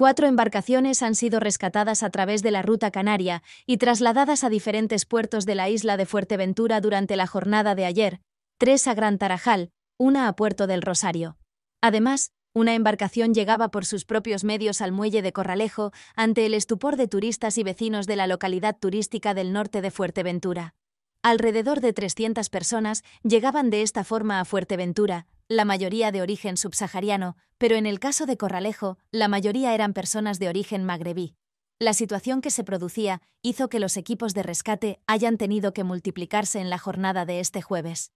Cuatro embarcaciones han sido rescatadas a través de la ruta canaria y trasladadas a diferentes puertos de la isla de Fuerteventura durante la jornada de ayer, tres a Gran Tarajal, una a Puerto del Rosario. Además, una embarcación llegaba por sus propios medios al muelle de Corralejo ante el estupor de turistas y vecinos de la localidad turística del norte de Fuerteventura. Alrededor de 300 personas llegaban de esta forma a Fuerteventura, la mayoría de origen subsahariano, pero en el caso de Corralejo, la mayoría eran personas de origen magrebí. La situación que se producía hizo que los equipos de rescate hayan tenido que multiplicarse en la jornada de este jueves.